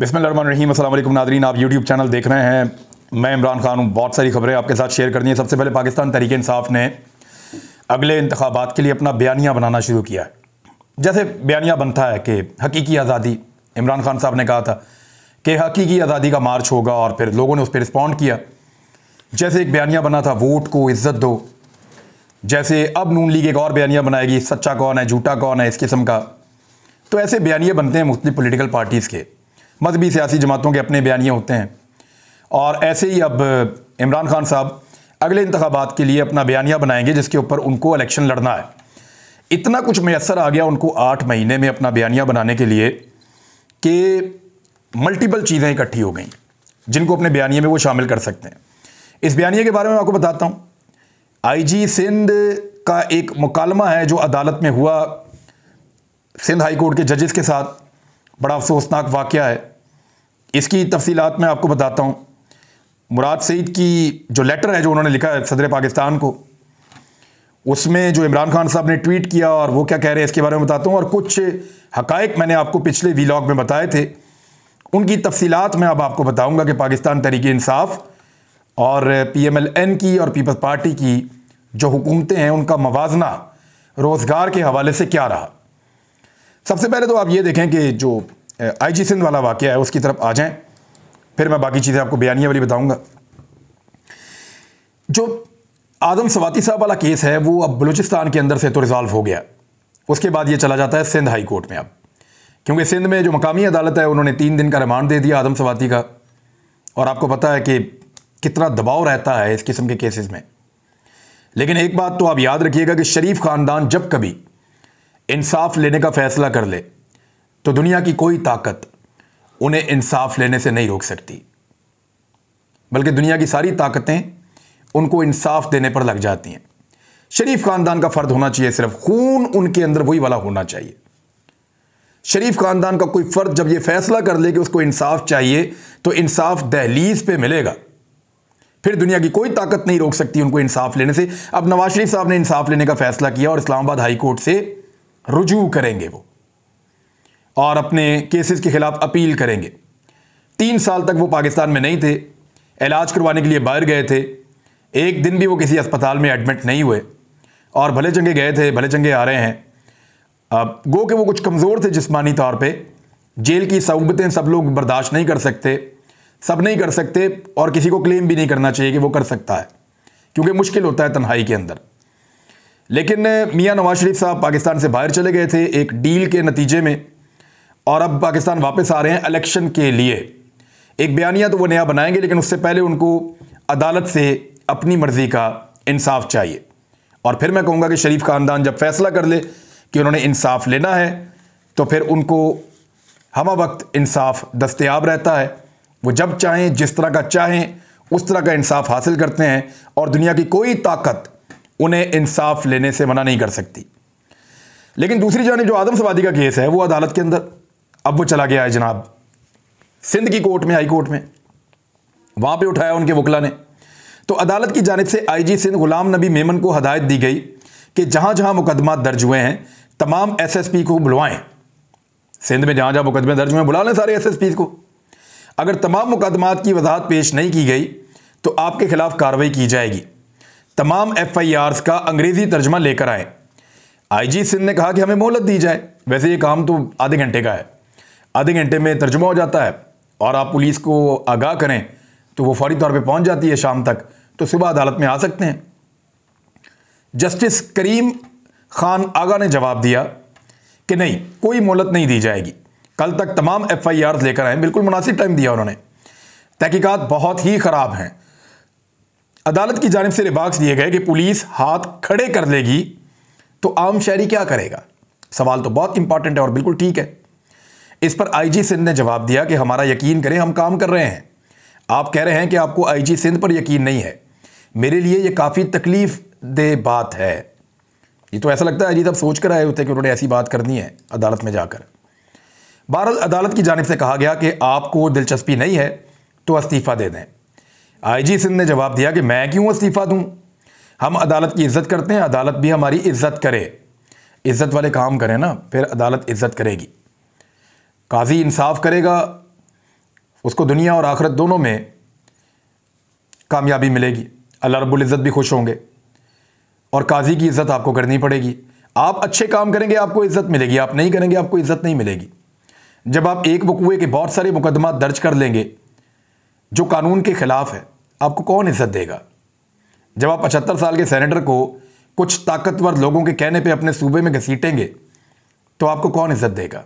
बिसमीम अल्लाम नादरीन आप यूट्यूब चैनल देख रहे हैं मैं इमरान खान हूँ बहुत सारी खबरें आपके साथ शेयर करनी है सबसे पहले पाकिस्तान तरीके इंसाफ ने अगले इंतबात के लिए अपना बयानिया बनाना शुरू किया है जैसे बयानिया बनता है कि हकीकी आज़ादी इमरान खान साहब ने कहा था कि हकीकी आज़ादी का मार्च होगा और फिर लोगों ने उस पर रिस्पॉन्ड किया जैसे एक बयानिया बना था वोट को इज्जत दो जैसे अब नून लीग एक और बयानिया बनाएगी सच्चा कौन है झूठा कौन है इस किस्म का तो ऐसे बयानिए बनते हैं मुख्तु पोलिटिकल पार्टीज़ के मजहबी सियासी जमातों के अपने बयानिए होते हैं और ऐसे ही अब इमरान खान साहब अगले इंतबात के लिए अपना बयानिया बनाएंगे जिसके ऊपर उनको इलेक्शन लड़ना है इतना कुछ मैसर आ गया उनको आठ महीने में अपना बयानिया बनाने के लिए कि मल्टीपल चीज़ें इकट्ठी हो गई जिनको अपने बयानिए में वो शामिल कर सकते हैं इस बयानिए के बारे में आपको बताता हूँ आईजी सिंध का एक मुकालमा है जो अदालत में हुआ सिंध हाई कोर्ट के जजेस के साथ बड़ा अफसोसनाक वाक़ है इसकी तफसीत मैं आपको बताता हूँ मुराद सईद की जो लेटर है जो उन्होंने लिखा है सदर पाकिस्तान को उसमें जो इमरान खान साहब ने ट्वीट किया और वो क्या कह रहे हैं इसके बारे में बताता हूँ और कुछ हकायक मैंने आपको पिछले वीलॉग में बताए थे उनकी तफसीत मैं अब आपको बताऊँगा कि पाकिस्तान तहरीक इंसाफ और पी एम एल एन की और पीपल्स पार्टी की जो हुकूमतें हैं उनका मवाजना रोज़गार के हवाले से क्या रहा सबसे पहले तो आप ये देखें कि जो आई जी सिंध वाला वाक्य है उसकी तरफ आ जाएं फिर मैं बाकी चीज़ें आपको बयानिया वाली बताऊंगा जो आदम सवाती साहब वाला केस है वो अब बलूचिस्तान के अंदर से तो रिजॉल्व हो गया उसके बाद ये चला जाता है सिंध हाई कोर्ट में अब क्योंकि सिंध में जो मकामी अदालत है उन्होंने तीन दिन का रिमांड दे दिया आदम सवाती का और आपको पता है कि कितना दबाव रहता है इस किस्म के केसेस में लेकिन एक बात तो आप याद रखिएगा कि शरीफ ख़ानदान जब कभी इंसाफ लेने का फैसला कर ले तो दुनिया की कोई ताकत उन्हें इंसाफ लेने से नहीं रोक सकती बल्कि दुनिया की सारी ताकतें उनको इंसाफ देने पर लग जाती हैं शरीफ खानदान का फ़र्द होना चाहिए सिर्फ खून उनके अंदर वही वाला होना चाहिए शरीफ खानदान का कोई फ़र्द जब यह फैसला कर ले कि उसको इंसाफ चाहिए तो इंसाफ दहलीज पर मिलेगा फिर दुनिया की कोई ताकत नहीं रोक सकती उनको इंसाफ लेने से अब नवाज शरीफ साहब ने इंसाफ लेने का फैसला किया और इस्लामाबाद हाईकोर्ट से रुजू करेंगे वो और अपने केसेस के ख़िलाफ़ अपील करेंगे तीन साल तक वो पाकिस्तान में नहीं थे इलाज करवाने के लिए बाहर गए थे एक दिन भी वो किसी अस्पताल में एडमिट नहीं हुए और भले चंगे गए थे भले चंगे आ रहे हैं अब गो के वो कुछ कमज़ोर थे जिसमानी तौर पे जेल की सहूबतें सब लोग बर्दाश्त नहीं कर सकते सब नहीं कर सकते और किसी को क्लेम भी नहीं करना चाहिए कि वो कर सकता है क्योंकि मुश्किल होता है तन्हाई के अंदर लेकिन मियां नवाज शरीफ साहब पाकिस्तान से बाहर चले गए थे एक डील के नतीजे में और अब पाकिस्तान वापस आ रहे हैं इलेक्शन के लिए एक बयानिया तो वो नया बनाएंगे लेकिन उससे पहले उनको अदालत से अपनी मर्ज़ी का इंसाफ चाहिए और फिर मैं कहूँगा कि शरीफ ख़ानदान जब फैसला कर ले कि उन्होंने इंसाफ लेना है तो फिर उनको हम वक्त इंसाफ दस्तियाब रहता है वो जब चाहें जिस तरह का चाहें उस तरह का इंसाफ हासिल करते हैं और दुनिया की कोई ताकत उन्हें इंसाफ लेने से मना नहीं कर सकती लेकिन दूसरी जानब जो आदम सवादी का केस है वो अदालत के अंदर अब वो चला गया है जनाब सिंध की कोर्ट में हाई कोर्ट में वहां पे उठाया उनके वकला ने तो अदालत की जानब से आई जी सिंध गुलाम नबी मेमन को हदायत दी गई कि जहां जहां मुकदमा दर्ज हुए हैं तमाम एस एस पी को बुलवाएं सिंध में जहां जहां मुकदमे दर्ज हुए हैं बुला लें सारे एस एस पी को अगर तमाम मुकदमात की वजाहत पेश नहीं की गई तो आपके खिलाफ कार्रवाई की जाएगी तमाम एफ का अंग्रेजी तर्जमा लेकर आए आईजी सिंह ने कहा कि हमें मोहलत दी जाए वैसे ये काम तो आधे घंटे का है आधे घंटे में तर्जुमा हो जाता है और आप पुलिस को आगाह करें तो वो फौरी तौर पे पहुंच जाती है शाम तक तो सुबह अदालत में आ सकते हैं जस्टिस करीम खान आगा ने जवाब दिया कि नहीं कोई मोहलत नहीं दी जाएगी कल तक तमाम एफ आई आर लेकर आए बिल्कुल मुनासिब टाइम दिया उन्होंने तहकीकत बहुत ही ख़राब हैं अदालत की जानब से रिवाक्स दिए गए कि पुलिस हाथ खड़े कर लेगी तो आम शहरी क्या करेगा सवाल तो बहुत इंपॉर्टेंट है और बिल्कुल ठीक है इस पर आईजी सिंध ने जवाब दिया कि हमारा यकीन करें हम काम कर रहे हैं आप कह रहे हैं कि आपको आईजी सिंध पर यकीन नहीं है मेरे लिए ये काफ़ी तकलीफ दे बात है ये तो ऐसा लगता है अजीत अब सोच कर आए होते कि उन्होंने ऐसी बात करनी है अदालत में जाकर बहरहाल अदालत की जानब से कहा गया कि आपको दिलचस्पी नहीं है तो इस्तीफ़ा दे दें आईजी सिंह ने जवाब दिया कि मैं क्यों इस्तीफ़ा दूँ हम अदालत की इज्जत करते हैं अदालत भी हमारी इज्जत करे इज्जत वाले काम करें ना फिर अदालत इज्जत करेगी काजी इंसाफ करेगा उसको दुनिया और आखरत दोनों में कामयाबी मिलेगी अल्लाह रब्बुल इज़्ज़त भी खुश होंगे और काजी की इज़्ज़त आपको करनी पड़ेगी आप अच्छे काम करेंगे आपको इज़्ज़त मिलेगी आप नहीं करेंगे आपको इज़्ज़त नहीं मिलेगी जब आप एक वकूए के बहुत सारे मुकदमा दर्ज कर लेंगे जो कानून के खिलाफ है आपको कौन इज्जत देगा जब आप पचहत्तर साल के सेनेटर को कुछ ताकतवर लोगों के कहने पे अपने सूबे में घसीटेंगे तो आपको कौन इज्जत देगा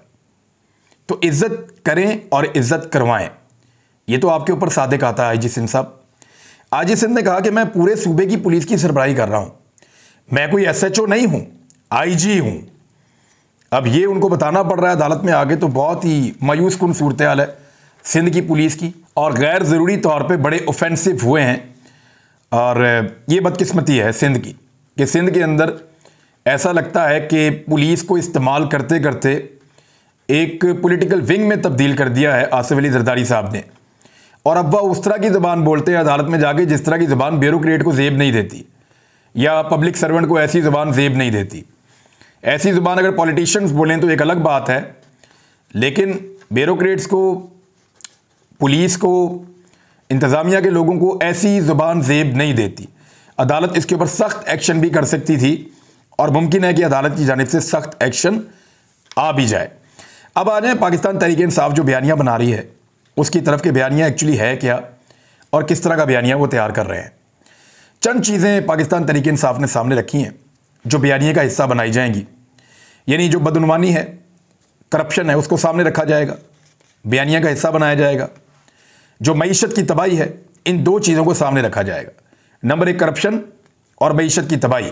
तो इज्जत करें और इज्जत करवाएं ये तो आपके ऊपर सादे कहता है आई जी सिंह साहब आई जी सिंह ने कहा कि मैं पूरे सूबे की पुलिस की सरबराही कर रहा हूँ मैं कोई एस एच ओ नहीं हूँ आई जी हूँ अब ये उनको बताना पड़ रहा है अदालत में आगे तो बहुत ही मायूस सूरत हाल है सिंध की पुलिस की और गैर ज़रूरी तौर पे बड़े ऑफेंसिव हुए हैं और ये बदकिस्मती है सिंध की कि सिंध के अंदर ऐसा लगता है कि पुलिस को इस्तेमाल करते करते एक पॉलिटिकल विंग में तब्दील कर दिया है आसिफ अली जरदारी साहब ने और अब वह उस तरह की ज़बान बोलते हैं अदालत में जाके जिस तरह की ज़बान ब्यूरोट को जेब नहीं देती या पब्लिक सर्वेंट को ऐसी ज़बान जेब नहीं देती ऐसी ज़ुबान अगर पॉलिटिशियंस बोलें तो एक अलग बात है लेकिन ब्यूरोट्स को पुलिस को इंतज़ामिया के लोगों को ऐसी ज़ुबान जेब नहीं देती अदालत इसके ऊपर सख्त एक्शन भी कर सकती थी और मुमकिन है कि अदालत की जानब से सख्त एक्शन आ भी जाए अब आ जाए पाकिस्तान तहरीक इंसाफ जो बयानियाँ बना रही है उसकी तरफ के बयानियाँ एक्चुअली है क्या और किस तरह का बयानिया वो तैयार कर रहे हैं चंद चीज़ें पाकिस्तान तहरीक इंसाफ ने सामने रखी हैं जो बयानिए का हिस्सा बनाई जाएंगी यानी जो बदनवानी है करप्शन है उसको सामने रखा जाएगा बयानिया का हिस्सा बनाया जाएगा जो मीशत की तबाही है इन दो चीज़ों को सामने रखा जाएगा नंबर एक करप्शन और मीशत की तबाही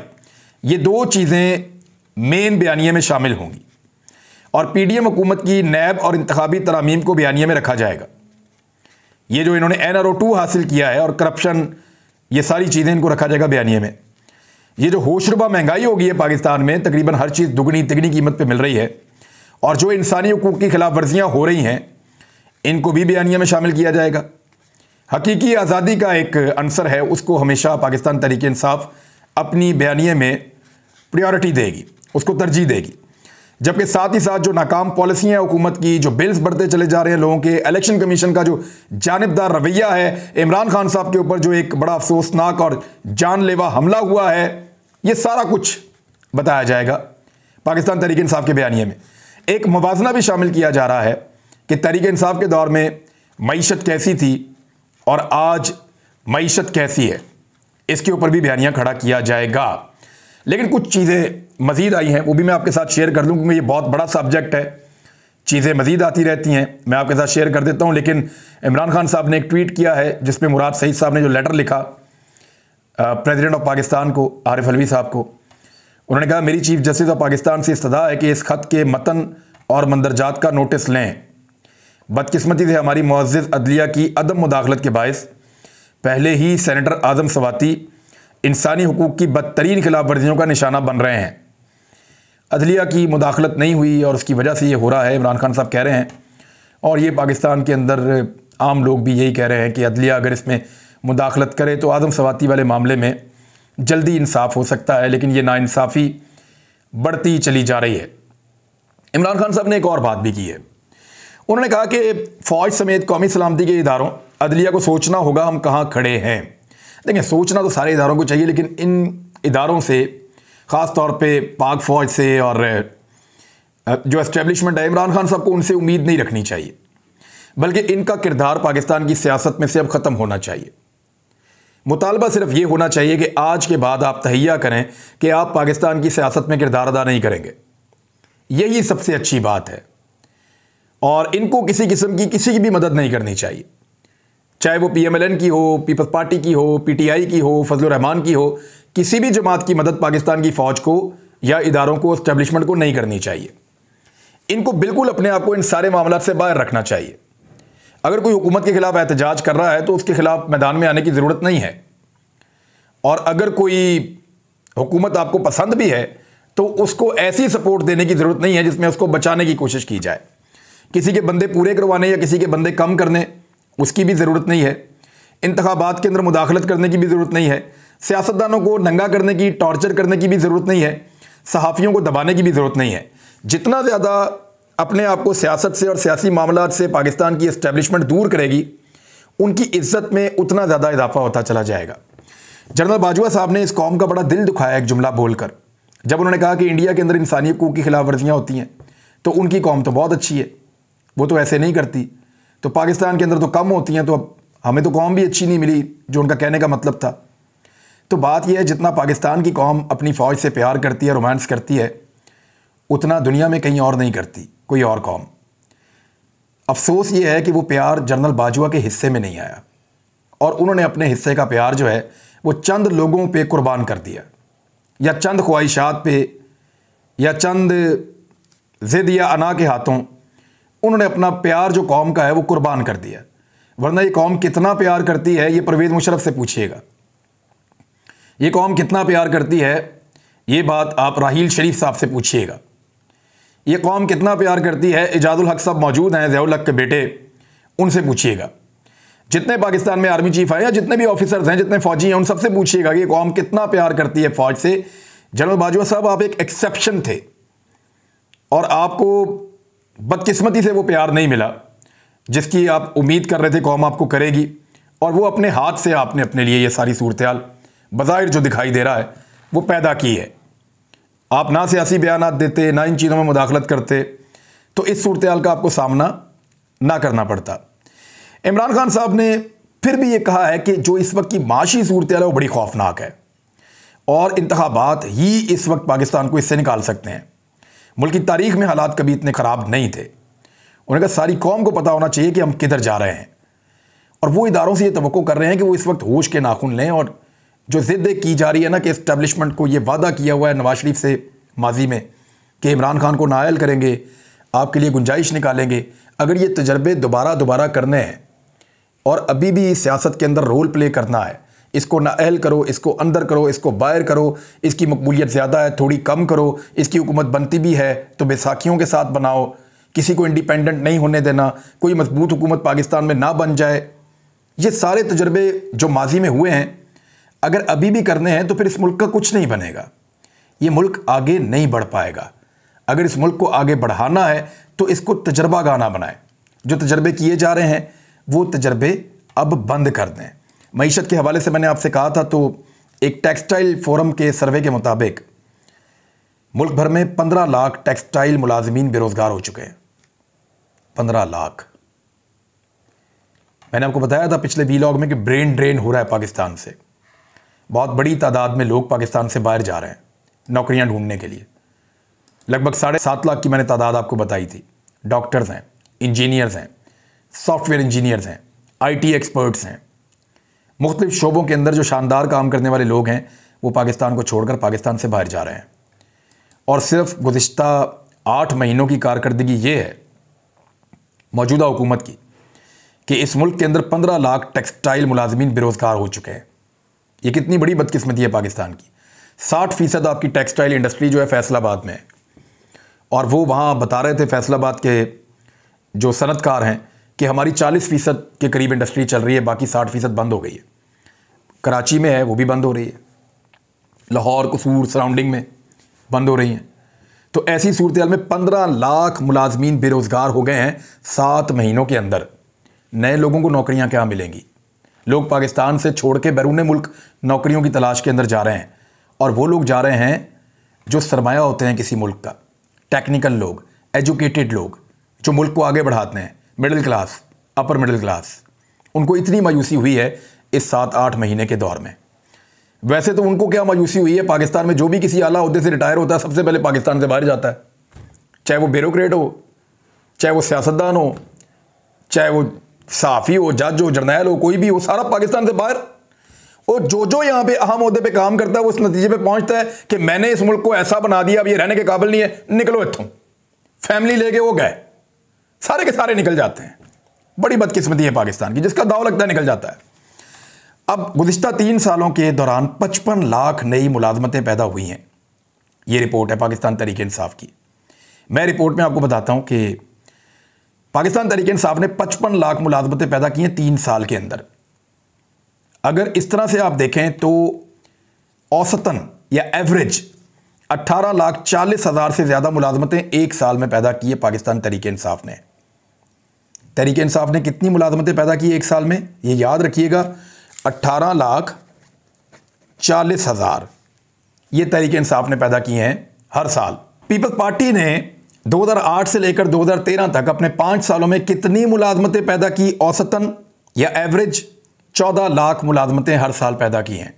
ये दो चीज़ें मेन बयानिए में शामिल होंगी और पी डी एम हुकूमत की नैब और इंतबी तरामीम को बयानिए में रखा जाएगा ये जो इन्होंने एन आर ओ टू हासिल किया है और करप्शन ये सारी चीज़ें इनको रखा जाएगा बयानिए में ये जो होशरुबा महंगाई हो गई है पाकिस्तान में तकरीबन हर चीज़ दुगनी तिगनी कीमत पर मिल रही है और जो इंसानी हकूक की खिलाफ वर्जियाँ हो रही हैं इनको भी बयानिया में शामिल किया जाएगा हकीकी आज़ादी का एक अंसर है उसको हमेशा पाकिस्तान तरीके इंसाफ अपनी बयानिए में प्रायोरिटी देगी उसको तरजीह देगी जबकि साथ ही साथ जो नाकाम पॉलिसियाँ हैं हुकूमत की जो बिल्स बढ़ते चले जा रहे हैं लोगों के इलेक्शन कमीशन का जो जानबदार रवैया है इमरान खान साहब के ऊपर जो एक बड़ा अफसोसनाक और जानलेवा हमला हुआ है ये सारा कुछ बताया जाएगा पाकिस्तान तरीके इंसाफ के बयानिए में एक मुवजना भी शामिल किया जा रहा है कि तरीक इंसाफ के दौर में मीशत कैसी थी और आज मीशत कैसी है इसके ऊपर भी बयानियाँ खड़ा किया जाएगा लेकिन कुछ चीज़ें मज़ीद आई हैं वो भी मैं आपके साथ शेयर कर दूँ क्योंकि ये बहुत बड़ा सब्जेक्ट है चीज़ें मज़ीद आती रहती हैं मैं आपके साथ शेयर कर देता हूँ लेकिन इमरान खान साहब ने एक ट्वीट किया है जिसमें मुराद सईद साहब ने जो लेटर लिखा प्रेसिडेंट ऑफ पाकिस्तान को आरिफ अलवी साहब को उन्होंने कहा मेरी चीफ जस्टिस ऑफ पाकिस्तान से इस्तः है कि इस खत के मतन और मंदरजात का नोटिस लें बदकस्मती से हमारी मुआज़ अदलिया की अदम मुदाखलत के बायस पहले ही सैनटर आज़म सवाती इंसानी हकूक़ की बदतरीन खिलाफ वर्जियों का निशाना बन रहे हैं अदलिया की मुदाखलत नहीं हुई और उसकी वजह से ये हो रहा है इमरान खान साहब कह रहे हैं और ये पाकिस्तान के अंदर आम लोग भी यही कह रहे हैं कि अदलिया अगर इसमें मुदाखलत करे तो आज़म सवाती वाले मामले में जल्दी इंसाफ हो सकता है लेकिन ये नाानसाफ़ी बढ़ती चली जा रही है इमरान खान साहब ने एक और बात भी की है उन्होंने कहा कि फ़ौज समेत कौमी सलामती के इधारों अदलिया को सोचना होगा हम कहाँ खड़े हैं देखिए सोचना तो सारे इधारों को चाहिए लेकिन इन इदारों से ख़ास तौर पे पाक फ़ौज से और जो इस्टेबलिशमेंट है इमरान खान साहब को उनसे उम्मीद नहीं रखनी चाहिए बल्कि इनका किरदार पाकिस्तान की सियासत में से अब ख़त्म होना चाहिए मुतालबा सिर्फ ये होना चाहिए कि आज के बाद आप तहैया करें कि आप पाकिस्तान की सियासत में किरदार अदा नहीं करेंगे यही सबसे अच्छी बात है और इनको किसी किस्म की किसी की भी मदद नहीं करनी चाहिए चाहे वो पीएमएलएन की हो पीपल्स पार्टी की हो पीटीआई की हो फजल रहमान की हो किसी भी जमात की मदद पाकिस्तान की फ़ौज को या इदारों को इस्टेब्लिशमेंट को नहीं करनी चाहिए इनको बिल्कुल अपने आप को इन सारे मामला से बाहर रखना चाहिए अगर कोई हुकूमत के खिलाफ एहतजाज कर रहा है तो उसके खिलाफ मैदान में आने की ज़रूरत नहीं है और अगर कोई हुकूमत आपको पसंद भी है तो उसको ऐसी सपोर्ट देने की ज़रूरत नहीं है जिसमें उसको बचाने की कोशिश की जाए किसी के बंदे पूरे करवाने या किसी के बंदे कम करने उसकी भी ज़रूरत नहीं है इंतबात के अंदर मुदाखलत करने की भी ज़रूरत नहीं है सियासतदानों को नंगा करने की टॉर्चर करने की भी ज़रूरत नहीं है सहाफ़ियों को दबाने की भी ज़रूरत नहीं है जितना ज़्यादा अपने आप को सियासत से और सियासी मामला से पाकिस्तान की इस्टेबलिशमेंट दूर करेगी उनकी इज्जत में उतना ज़्यादा इजाफा होता चला जाएगा जनरल बाजवा साहब ने इस कॉम का बड़ा दिल दुखाया एक जुमला बोलकर जब उन्होंने कहा कि इंडिया के अंदर इंसानी हकूक़ की खिलाफ वर्जियाँ होती हैं तो उनकी कौम तो बहुत अच्छी है वो तो ऐसे नहीं करती तो पाकिस्तान के अंदर तो कम होती हैं तो अब हमें तो कौम भी अच्छी नहीं मिली जो उनका कहने का मतलब था तो बात यह है जितना पाकिस्तान की कौम अपनी फ़ौज से प्यार करती है रोमांस करती है उतना दुनिया में कहीं और नहीं करती कोई और कौम अफसोस ये है कि वो प्यार जनरल बाजवा के हिस्से में नहीं आया और उन्होंने अपने हिस्से का प्यार जो है वो चंद लोगों पे कुर्बान कर दिया या चंद ख्वाहिशात पे या चंद ज़िद या अना के हाथों उन्होंने अपना प्यार जो कौम का है वो कुर्बान कर दिया वरना ये कौम कितना प्यार करती है ये परवेज़ मुशरफ से पूछिएगा ये कौम कितना प्यार करती है ये बात आप राहील शरीफ साहब से पूछिएगा ये कौम कितना प्यार करती है एजाजुल हक साहब मौजूद हैं जयाल के बेटे उनसे पूछिएगा जितने पाकिस्तान में आर्मी चीफ हैं या जितने भी ऑफिसर्स हैं जितने फौजी हैं उन सबसे पूछिएगा कि कौम कितना प्यार करती है फौज से जनरल बाजवा साहब आप एक एक्सेप्शन थे और आपको बदकिस्मती से वो प्यार नहीं मिला जिसकी आप उम्मीद कर रहे थे कौम आपको करेगी और वो अपने हाथ से आपने अपने लिए ये सारी सूरत हाल जो दिखाई दे रहा है वो पैदा की है आप ना सियासी बयान देते ना इन चीज़ों में मुदाखलत करते तो इस सूरत हाल का आपको सामना ना करना पड़ता इमरान खान साहब ने फिर भी ये कहा है कि जो इस वक्त की माशी सूरत है वो बड़ी खौफनाक है और इंतबात ही इस वक्त पाकिस्तान को इससे निकाल सकते हैं मुल्क की तारीख में हालात कभी इतने ख़राब नहीं थे उन्हें कहा सारी कौम को पता होना चाहिए कि हम किधर जा रहे हैं और वो इदारों से ये तो कर रहे हैं कि वो इस वक्त होश के नाखून लें और जो ज़िद्द की जा रही है ना कि इस्टबलिशमेंट को ये वादा किया हुआ है नवाज शरीफ से माजी में कि इमरान खान को नायल करेंगे आपके लिए गुंजाइश निकालेंगे अगर ये तजर्बे दोबारा दोबारा करने हैं और अभी भी सियासत के अंदर रोल प्ले करना है इसको नाअहल करो इसको अंदर करो इसको बाहर करो इसकी मकबूलियत ज़्यादा है थोड़ी कम करो इसकी हुकूमत बनती भी है तो बेसाखियों के साथ बनाओ किसी को इंडिपेंडेंट नहीं होने देना कोई मजबूत हुकूमत पाकिस्तान में ना बन जाए ये सारे तजर्बे जो माजी में हुए हैं अगर अभी भी करने हैं तो फिर इस मुल्क का कुछ नहीं बनेगा ये मुल्क आगे नहीं बढ़ पाएगा अगर इस मुल्क को आगे बढ़ाना है तो इसको तजर्बा गाना बनाएं जो तजर्बे किए जा रहे हैं वो तजर्बे अब बंद कर दें मीशत के हवाले से मैंने आपसे कहा था तो एक टेक्सटाइल फोरम के सर्वे के मुताबिक मुल्क भर में पंद्रह लाख टेक्सटाइल मुलाजमीन बेरोज़गार हो चुके हैं पंद्रह लाख मैंने आपको बताया था पिछले वीलॉग में कि ब्रेन ड्रेन हो रहा है पाकिस्तान से बहुत बड़ी तादाद में लोग पाकिस्तान से बाहर जा रहे हैं नौकरियां ढूंढने के लिए लगभग साढ़े सात लाख की मैंने तादाद आपको बताई थी डॉक्टर्स हैं इंजीनियर्स हैं सॉफ्टवेयर इंजीनियर्स हैं आईटी एक्सपर्ट्स हैं मुख्तलिफ शोबों के अंदर जो शानदार काम करने वाले लोग हैं वो पाकिस्तान को छोड़कर पाकिस्तान से बाहर जा रहे हैं और सिर्फ गुज्त आठ महीनों की कारकर्दगी ये है मौजूदा हुकूमत की कि इस मुल्क के अंदर पंद्रह लाख टेक्सटाइल मुलाजमीन बेरोज़गार हो चुके हैं ये कितनी बड़ी बदकस्मती है पाकिस्तान की साठ फ़ीसद आपकी टेक्सटाइल इंडस्ट्री जो है फैसलाबाद में है और वो वहाँ बता रहे थे फैसलाबाद के जो सनतकार हैं कि हमारी चालीस फ़ीसद के करीब इंडस्ट्री चल रही है बाकी साठ फ़ीसद बंद हो गई है कराची में है वो भी बंद हो रही है लाहौर कसूर सराउंडिंग में बंद हो रही हैं तो ऐसी सूरत में पंद्रह लाख मुलाजमीन बेरोज़गार हो गए हैं सात महीनों के अंदर नए लोगों को नौकरियां क्या मिलेंगी लोग पाकिस्तान से छोड़ के बैरून मुल्क नौकरियों की तलाश के अंदर जा रहे हैं और वो लोग जा रहे हैं जो सरमाया होते हैं किसी मुल्क का टेक्निकल लोग एजुकेटेड लोग जो मुल्क को आगे बढ़ाते हैं middle class upper middle class उनको इतनी मायूसी हुई है इस सात आठ महीने के दौर में वैसे तो उनको क्या मायूसी हुई है पाकिस्तान में जो भी किसी आला अहदे से रिटायर होता है सबसे पहले पाकिस्तान से बाहर जाता है चाहे वो ब्यूरोट हो चाहे वो सियासतदान हो चाहे वो साफ़ी हो जज हो जर्नैल हो कोई भी हो सारा पाकिस्तान से बाहर और जो जो यहाँ पे अहम अहदे पे काम करता है वो इस नतीजे पे पहुँचता है कि मैंने इस मुल्क को ऐसा बना दिया अब ये रहने के काबिल नहीं है निकलो इतों फैमिली लेके वो गए सारे के सारे निकल जाते हैं बड़ी बदकिस्मती है पाकिस्तान की जिसका दाव लगता है निकल जाता है अब गुज्त तीन सालों के दौरान पचपन लाख नई मुलाजमतें पैदा हुई हैं ये रिपोर्ट है पाकिस्तान तरीके इंसाफ की मैं रिपोर्ट में आपको बताता हूँ कि पाकिस्तान तरीके इंसाफ ने पचपन लाख मुलाजमतें पैदा की हैं तीन साल के अंदर अगर इस तरह से आप देखें तो औसतन या एवरेज अट्ठारह लाख चालीस हज़ार से ज़्यादा मुलाजमतें एक साल में पैदा की है पाकिस्तान तरीके इंसाफ ने तरीके इंसाफ ने कितनी मुलाजमतें पैदा की एक साल में ये याद रखिएगा अट्ठारह लाख चालीस हज़ार ये तरीके इंसाफ ने पैदा किए हैं हर साल पीपल्स पार्टी ने 2008 से लेकर 2013 तक अपने पाँच सालों में कितनी मुलाजमतें पैदा की औसतन या एवरेज 14 लाख मुलाजमतें हर साल पैदा की हैं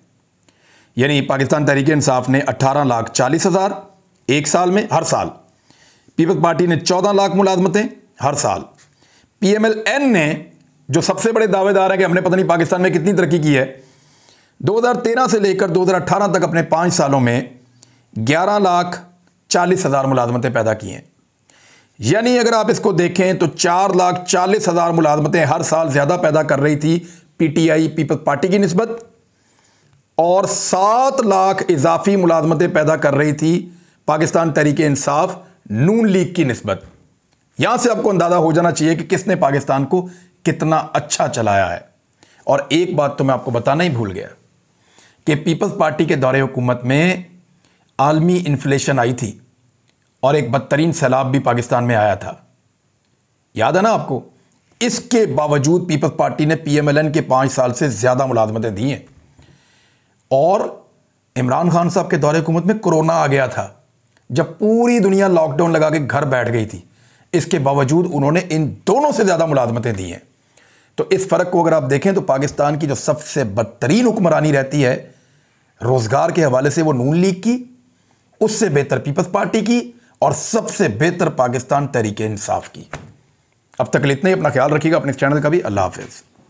यानी पाकिस्तान तहरीक इंसाफ ने 18 लाख चालीस हज़ार एक साल में हर साल पीपल्स पार्टी ने 14 लाख मुलाजमतें हर साल पीएमएलएन ने जो सबसे बड़े दावेदार हैं कि हमने पता नहीं पाकिस्तान में कितनी तरक्की की है 2013 से लेकर 2018 तक अपने पाँच सालों में ग्यारह लाख चालीस हज़ार मुलाजमतें पैदा की हैं यानी अगर आप इसको देखें तो चार लाख चालीस हज़ार मुलाजमतें हर साल ज़्यादा पैदा कर रही थी पीटीआई पीपल्स पार्टी की नस्बत और सात लाख इजाफी मुलाजमतें पैदा कर रही थी पाकिस्तान तहरीक इंसाफ नून लीग की नस्बत यहां से आपको अंदाज़ा हो जाना चाहिए कि किसने पाकिस्तान को कितना अच्छा चलाया है और एक बात तो मैं आपको बताना ही भूल गया कि पीपल्स पार्टी के दौरे हुकूमत में आलमी इन्फ्लेशन आई थी और एक बदतरीन सैलाब भी पाकिस्तान में आया था याद है ना आपको इसके बावजूद पीपल्स पार्टी ने पीएमएलएन के पाँच साल से ज़्यादा मुलाजमतें दी हैं और इमरान खान साहब के दौरे हुकूमत में कोरोना आ गया था जब पूरी दुनिया लॉकडाउन लगा के घर बैठ गई थी इसके बावजूद उन्होंने इन दोनों से ज़्यादा मुलाजमतें दी हैं तो इस फ़र्क को अगर आप देखें तो पाकिस्तान की जो सबसे बदतरीन हुक्मरानी रहती है रोज़गार के हवाले से वो नून लीग की उससे बेहतर पीपल्स पार्टी की और सबसे बेहतर पाकिस्तान तरीके इंसाफ की अब तक इतना ही अपना ख्याल रखिएगा अपने चैनल का भी अल्लाह हाफिज़